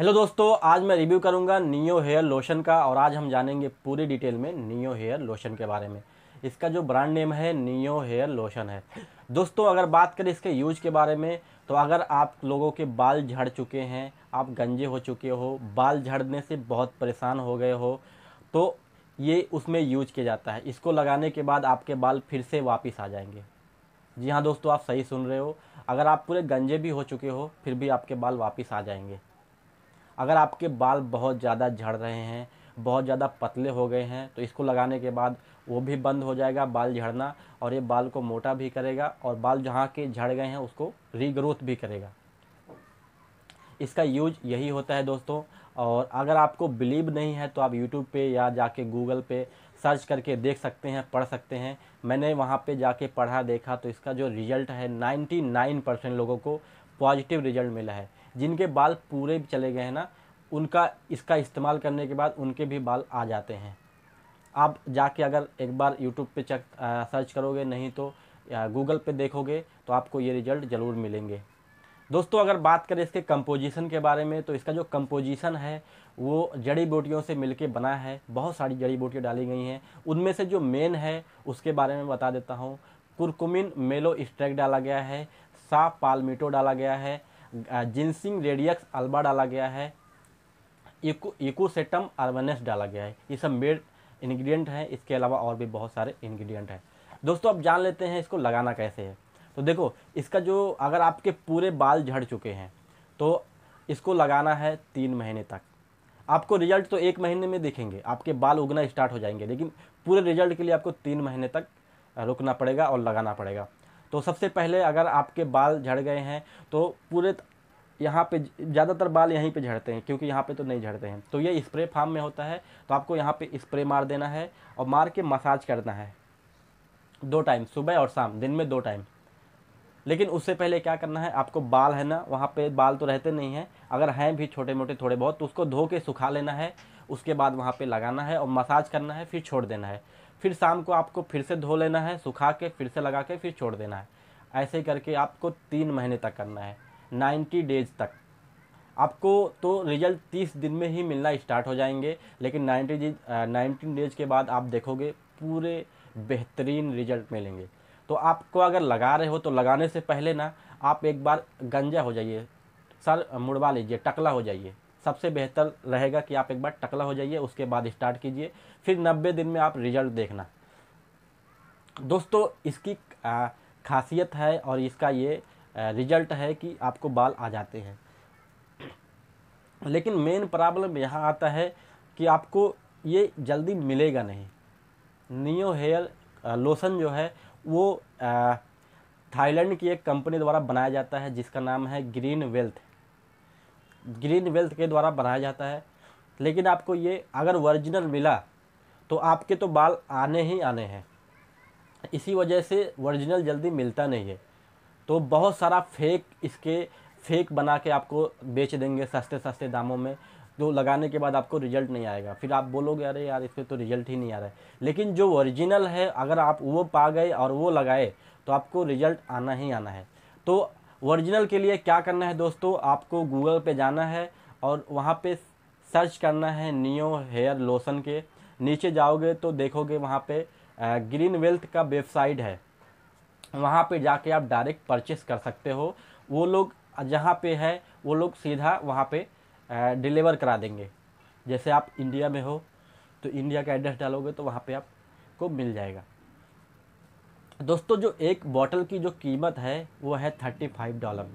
hello दोस्तों आज मैं रिव्यू करूंगा नियो हेयर लोशन का और आज हम जानेंगे पूरी डिटेल में नियो हेयर लोशन के बारे में इसका जो ब्रांड नेम है नियो हेयर लोशन है दोस्तों अगर बात करें इसके यूज के बारे में तो अगर आप लोगों के बाल झड़ चुके हैं आप गंजे हो चुके हो बाल झड़ने से बहुत परेशान हो गए हो तो ये उसमें यूज किया जाता है इसको लगाने के बाद आपके बाल फिर से वापस आ जाएंगे जी हाँ दोस्तों आप सही सुन रहे हो अगर आप पूरे गंजे भी हो चुके हो फिर भी आपके बाल वापस आ जाएंगे अगर आपके बाल बहुत ज़्यादा झड़ रहे हैं बहुत ज़्यादा पतले हो गए हैं तो इसको लगाने के बाद वो भी बंद हो जाएगा बाल झड़ना और ये बाल को मोटा भी करेगा और बाल जहाँ के झड़ गए हैं उसको रीग्रोथ भी करेगा इसका यूज यही होता है दोस्तों और अगर आपको बिलीव नहीं है तो आप यूट्यूब पे या जाके गूगल पे सर्च करके देख सकते हैं पढ़ सकते हैं मैंने वहाँ पे जाके पढ़ा देखा तो इसका जो रिज़ल्ट है 99 परसेंट लोगों को पॉजिटिव रिज़ल्ट मिला है जिनके बाल पूरे चले गए हैं ना उनका इसका इस्तेमाल करने के बाद उनके भी बाल आ जाते हैं आप जाके अगर एक बार यूट्यूब पे चेक सर्च करोगे नहीं तो गूगल पे देखोगे तो आपको ये रिजल्ट ज़रूर मिलेंगे दोस्तों अगर बात करें इसके कंपोजिशन के बारे में तो इसका जो कंपोजिशन है वो जड़ी बूटियों से मिलके बना है बहुत सारी जड़ी बूटियाँ डाली गई हैं उनमें से जो मेन है उसके बारे में बता देता हूँ कुरकुमिन मेलो स्ट्रैक डाला गया है सा पालमिटो डाला गया है जिनसिंग रेडियक्स अल्बा डाला गया है इको इकोसेटम अर्बनस डाला गया है ये सब मेड इन्ग्रीडियंट हैं इसके अलावा और भी बहुत सारे इन्ग्रीडियंट हैं दोस्तों अब जान लेते हैं इसको लगाना कैसे है तो देखो इसका जो अगर आपके पूरे बाल झड़ चुके हैं तो इसको लगाना है तीन महीने तक आपको रिजल्ट तो एक महीने में देखेंगे आपके बाल उगना स्टार्ट हो जाएंगे लेकिन पूरे रिजल्ट के लिए आपको तीन महीने तक रुकना पड़ेगा और लगाना पड़ेगा तो सबसे पहले अगर आपके बाल झड़ गए हैं तो पूरे यहाँ पे ज़्यादातर बाल यहीं पे झड़ते हैं क्योंकि यहाँ पे तो नहीं झड़ते हैं तो ये स्प्रे फार्म में होता है तो आपको यहाँ पे स्प्रे मार देना है और मार के मसाज करना है दो टाइम सुबह और शाम दिन में दो टाइम लेकिन उससे पहले क्या करना है आपको बाल है ना वहाँ पे बाल तो रहते नहीं हैं अगर हैं भी छोटे मोटे थोड़े बहुत तो उसको धो के सुखा लेना है उसके बाद वहाँ पर लगाना है और मसाज करना है फिर छोड़ देना है फिर शाम को आपको फिर से धो लेना है सुखा के फिर से लगा के फिर छोड़ देना है ऐसे करके आपको तीन महीने तक करना है नाइन्टी डेज तक आपको तो रिजल्ट तीस दिन में ही मिलना स्टार्ट हो जाएंगे लेकिन नाइन्टी डेज नाइन्टीन डेज के बाद आप देखोगे पूरे बेहतरीन रिजल्ट मिलेंगे तो आपको अगर लगा रहे हो तो लगाने से पहले ना आप एक बार गंजा हो जाइए सर मुड़वा लीजिए टकला हो जाइए सबसे बेहतर रहेगा कि आप एक बार टकला हो जाइए उसके बाद स्टार्ट कीजिए फिर नब्बे दिन में आप रिजल्ट देखना दोस्तों इसकी खासियत है और इसका ये रिजल्ट है कि आपको बाल आ जाते हैं लेकिन मेन प्रॉब्लम यहाँ आता है कि आपको ये जल्दी मिलेगा नहीं नियो हेयर लोशन जो है वो थाईलैंड की एक कंपनी द्वारा बनाया जाता है जिसका नाम है ग्रीन वेल्थ ग्रीन वेल्थ के द्वारा बनाया जाता है लेकिन आपको ये अगर ओरिजिनल मिला तो आपके तो बाल आने ही आने हैं इसी वजह से ओरिजिनल जल्दी मिलता नहीं है तो बहुत सारा फेक इसके फेक बना के आपको बेच देंगे सस्ते सस्ते दामों में जो लगाने के बाद आपको रिजल्ट नहीं आएगा फिर आप बोलोगे अरे यार इस पर तो रिजल्ट ही नहीं आ रहा है लेकिन जो ओरिजिनल है अगर आप वो पा गए और वो लगाए तो आपको रिजल्ट आना ही आना है तो ओरिजिनल के लिए क्या करना है दोस्तों आपको गूगल पे जाना है और वहाँ पे सर्च करना है नियो हेयर लोशन के नीचे जाओगे तो देखोगे वहाँ पे ग्रीन वेल्थ का वेबसाइट है वहाँ पे जाके आप डायरेक्ट परचेस कर सकते हो वो लोग जहाँ पे है वो लोग सीधा वहाँ पे डिलीवर करा देंगे जैसे आप इंडिया में हो तो इंडिया का एड्रेस डालोगे तो वहाँ पर आपको मिल जाएगा दोस्तों जो एक बॉटल की जो कीमत है वो है थर्टी फाइव डॉलर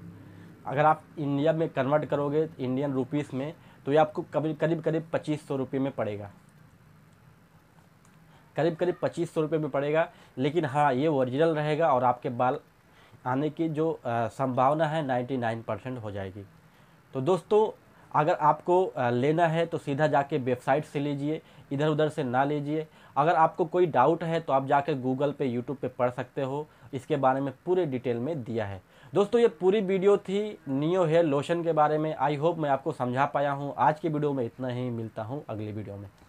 अगर आप इंडिया में कन्वर्ट करोगे इंडियन रुपीस में तो ये आपको करीब करीब करीब पच्चीस सौ रुपये में पड़ेगा करीब करीब पच्चीस सौ रुपये में पड़ेगा लेकिन हाँ ये ओरिजिनल रहेगा और आपके बाल आने की जो संभावना है नाइन्टी नाइन परसेंट हो जाएगी तो दोस्तों अगर आपको लेना है तो सीधा जाके वेबसाइट से लीजिए इधर उधर से ना लीजिए अगर आपको कोई डाउट है तो आप जाकर गूगल पे यूट्यूब पे पढ़ सकते हो इसके बारे में पूरे डिटेल में दिया है दोस्तों ये पूरी वीडियो थी नियो हेयर लोशन के बारे में आई होप मैं आपको समझा पाया हूँ आज की वीडियो में इतना ही मिलता हूँ अगली वीडियो में